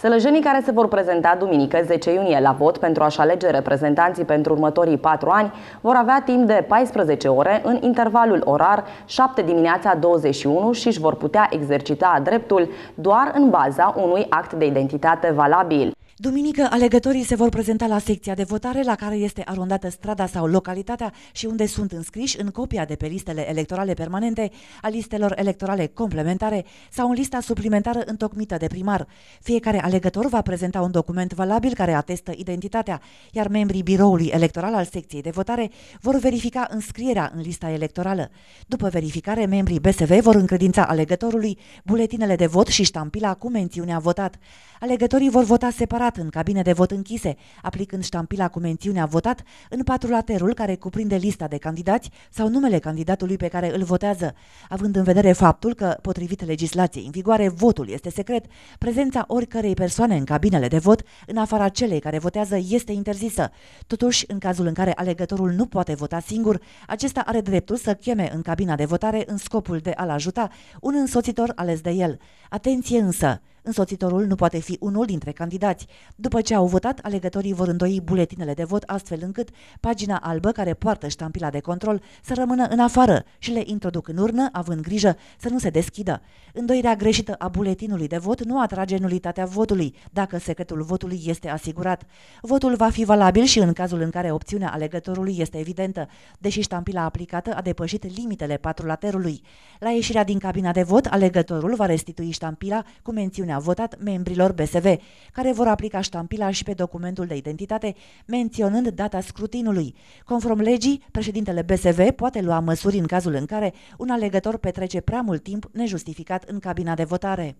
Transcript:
Sălăjenii care se vor prezenta duminică 10 iunie la vot pentru a-și alege reprezentanții pentru următorii 4 ani vor avea timp de 14 ore în intervalul orar 7 dimineața 21 și își vor putea exercita dreptul doar în baza unui act de identitate valabil. Duminică, alegătorii se vor prezenta la secția de votare la care este arondată strada sau localitatea și unde sunt înscriși în copia de pe listele electorale permanente, a listelor electorale complementare sau în lista suplimentară întocmită de primar. Fiecare alegător va prezenta un document valabil care atestă identitatea, iar membrii biroului electoral al secției de votare vor verifica înscrierea în lista electorală. După verificare, membrii BSV vor încredința alegătorului buletinele de vot și ștampila cu mențiunea votat. Alegătorii vor vota separat intrat în cabine de vot închise, aplicând ștampila cu mențiunea votat în patrulaterul care cuprinde lista de candidați sau numele candidatului pe care îl votează. Având în vedere faptul că, potrivit legislației în vigoare, votul este secret, prezența oricărei persoane în cabinele de vot, în afara celei care votează, este interzisă. Totuși, în cazul în care alegătorul nu poate vota singur, acesta are dreptul să cheme în cabina de votare în scopul de a-l ajuta un însoțitor ales de el. Atenție însă! Însoțitorul nu poate fi unul dintre candidați. După ce au votat, alegătorii vor îndoi buletinele de vot astfel încât pagina albă care poartă ștampila de control să rămână în afară și le introduc în urnă, având grijă să nu se deschidă. Îndoirea greșită a buletinului de vot nu atrage nulitatea votului, dacă secretul votului este asigurat. Votul va fi valabil și în cazul în care opțiunea alegătorului este evidentă, deși ștampila aplicată a depășit limitele patrulaterului. La ieșirea din cabina de vot, alegătorul va restitui ștampila cu mențiunea a votat membrilor BSV, care vor aplica ștampila și pe documentul de identitate, menționând data scrutinului. Conform legii, președintele BSV poate lua măsuri în cazul în care un alegător petrece prea mult timp nejustificat în cabina de votare.